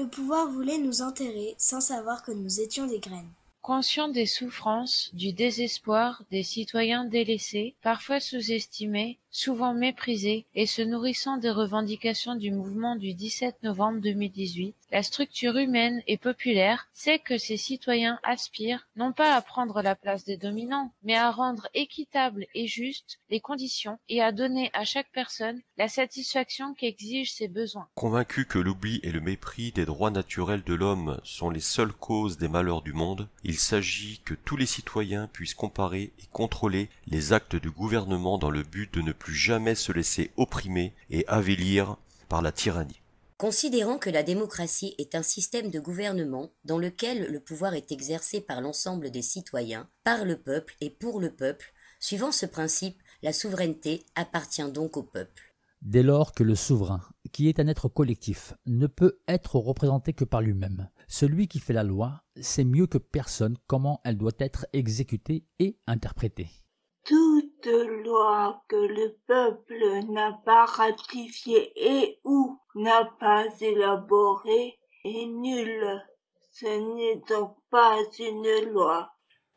Le pouvoir voulait nous enterrer sans savoir que nous étions des graines. Conscient des souffrances, du désespoir des citoyens délaissés, parfois sous-estimés, souvent méprisée et se nourrissant des revendications du mouvement du 17 novembre 2018, la structure humaine et populaire sait que ses citoyens aspirent non pas à prendre la place des dominants, mais à rendre équitables et justes les conditions et à donner à chaque personne la satisfaction qu'exigent ses besoins. Convaincu que l'oubli et le mépris des droits naturels de l'homme sont les seules causes des malheurs du monde, il s'agit que tous les citoyens puissent comparer et contrôler les actes du gouvernement dans le but de ne plus jamais se laisser opprimer et avilir par la tyrannie. Considérant que la démocratie est un système de gouvernement dans lequel le pouvoir est exercé par l'ensemble des citoyens, par le peuple et pour le peuple, suivant ce principe, la souveraineté appartient donc au peuple. Dès lors que le souverain, qui est un être collectif, ne peut être représenté que par lui-même, celui qui fait la loi sait mieux que personne comment elle doit être exécutée et interprétée toute loi que le peuple n'a pas ratifiée et ou n'a pas élaborée est nulle. Ce n'est donc pas une loi.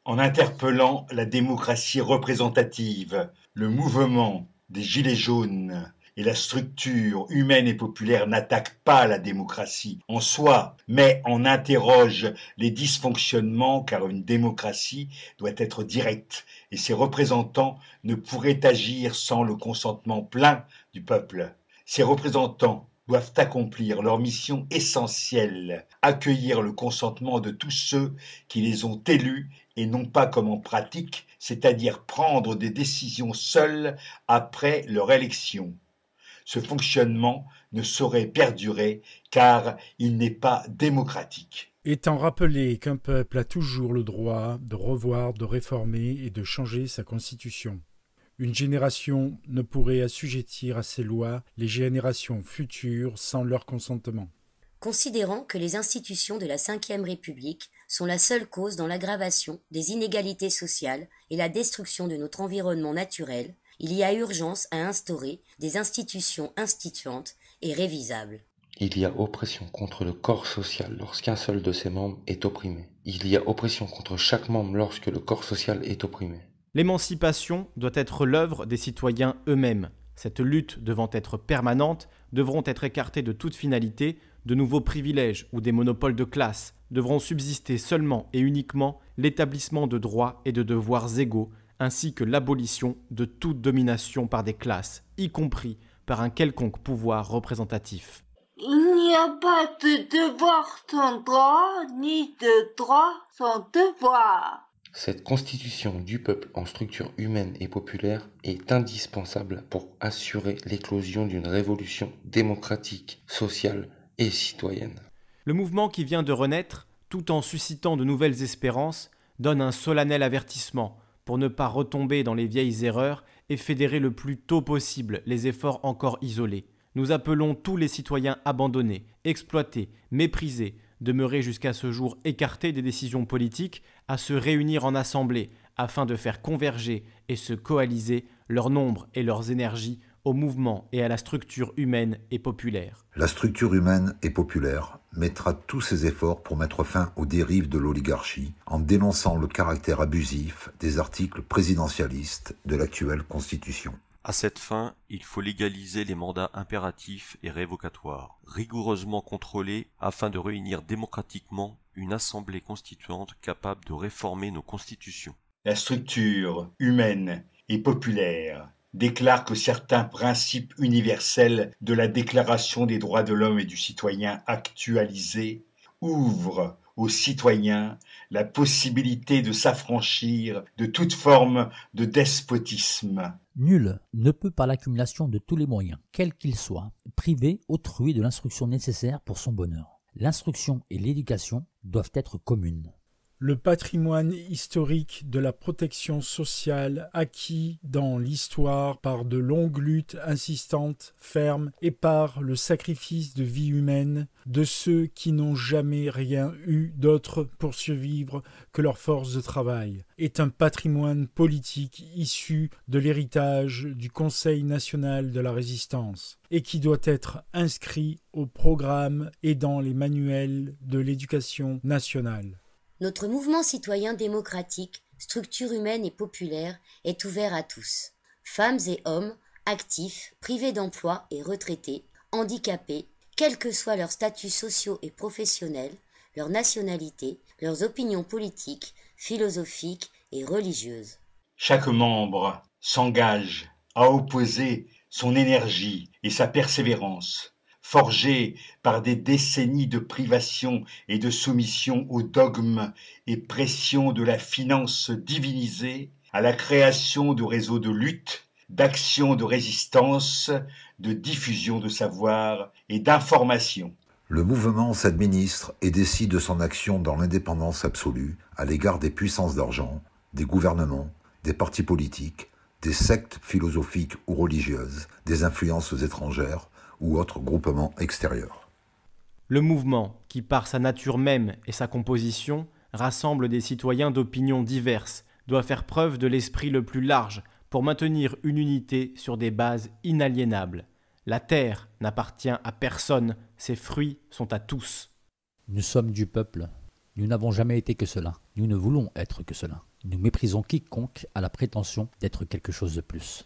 En interpellant la démocratie représentative, le mouvement des Gilets jaunes et la structure humaine et populaire n'attaque pas la démocratie en soi, mais en interroge les dysfonctionnements car une démocratie doit être directe et ses représentants ne pourraient agir sans le consentement plein du peuple. Ces représentants doivent accomplir leur mission essentielle, accueillir le consentement de tous ceux qui les ont élus et non pas comme en pratique, c'est-à-dire prendre des décisions seules après leur élection ce fonctionnement ne saurait perdurer car il n'est pas démocratique. Étant rappelé qu'un peuple a toujours le droit de revoir, de réformer et de changer sa constitution, une génération ne pourrait assujettir à ces lois les générations futures sans leur consentement. Considérant que les institutions de la Ve République sont la seule cause dans l'aggravation des inégalités sociales et la destruction de notre environnement naturel, il y a urgence à instaurer des institutions instituantes et révisables. Il y a oppression contre le corps social lorsqu'un seul de ses membres est opprimé. Il y a oppression contre chaque membre lorsque le corps social est opprimé. L'émancipation doit être l'œuvre des citoyens eux-mêmes. Cette lutte devant être permanente, devront être écartées de toute finalité, de nouveaux privilèges ou des monopoles de classe, devront subsister seulement et uniquement l'établissement de droits et de devoirs égaux ainsi que l'abolition de toute domination par des classes, y compris par un quelconque pouvoir représentatif. Il n'y a pas de devoir sans droit, ni de droit sans devoir. Cette constitution du peuple en structure humaine et populaire est indispensable pour assurer l'éclosion d'une révolution démocratique, sociale et citoyenne. Le mouvement qui vient de renaître, tout en suscitant de nouvelles espérances, donne un solennel avertissement pour ne pas retomber dans les vieilles erreurs et fédérer le plus tôt possible les efforts encore isolés. Nous appelons tous les citoyens abandonnés, exploités, méprisés, demeurés jusqu'à ce jour écartés des décisions politiques, à se réunir en assemblée afin de faire converger et se coaliser leur nombre et leurs énergies au mouvement et à la structure humaine et populaire. La structure humaine et populaire mettra tous ses efforts pour mettre fin aux dérives de l'oligarchie en dénonçant le caractère abusif des articles présidentialistes de l'actuelle Constitution. À cette fin, il faut légaliser les mandats impératifs et révocatoires, rigoureusement contrôlés afin de réunir démocratiquement une assemblée constituante capable de réformer nos constitutions. La structure humaine et populaire déclare que certains principes universels de la Déclaration des droits de l'homme et du citoyen actualisés ouvrent aux citoyens la possibilité de s'affranchir de toute forme de despotisme. Nul ne peut par l'accumulation de tous les moyens, quels qu'ils soient, priver autrui de l'instruction nécessaire pour son bonheur. L'instruction et l'éducation doivent être communes le patrimoine historique de la protection sociale acquis dans l'histoire par de longues luttes insistantes, fermes et par le sacrifice de vie humaine de ceux qui n'ont jamais rien eu d'autre pour survivre que leur force de travail, est un patrimoine politique issu de l'héritage du Conseil national de la résistance et qui doit être inscrit au programme et dans les manuels de l'éducation nationale. Notre mouvement citoyen démocratique, structure humaine et populaire, est ouvert à tous. Femmes et hommes, actifs, privés d'emploi et retraités, handicapés, quel que soit leur statut sociaux et professionnel, leur nationalité, leurs opinions politiques, philosophiques et religieuses. Chaque membre s'engage à opposer son énergie et sa persévérance forgé par des décennies de privation et de soumission aux dogmes et pressions de la finance divinisée, à la création de réseaux de lutte, d'actions de résistance, de diffusion de savoir et d'information. Le mouvement s'administre et décide de son action dans l'indépendance absolue à l'égard des puissances d'argent, des gouvernements, des partis politiques, des sectes philosophiques ou religieuses, des influences étrangères, ou autre groupement extérieur. Le mouvement, qui par sa nature même et sa composition rassemble des citoyens d'opinions diverses, doit faire preuve de l'esprit le plus large pour maintenir une unité sur des bases inaliénables. La terre n'appartient à personne, ses fruits sont à tous. Nous sommes du peuple. Nous n'avons jamais été que cela. Nous ne voulons être que cela. Nous méprisons quiconque à la prétention d'être quelque chose de plus.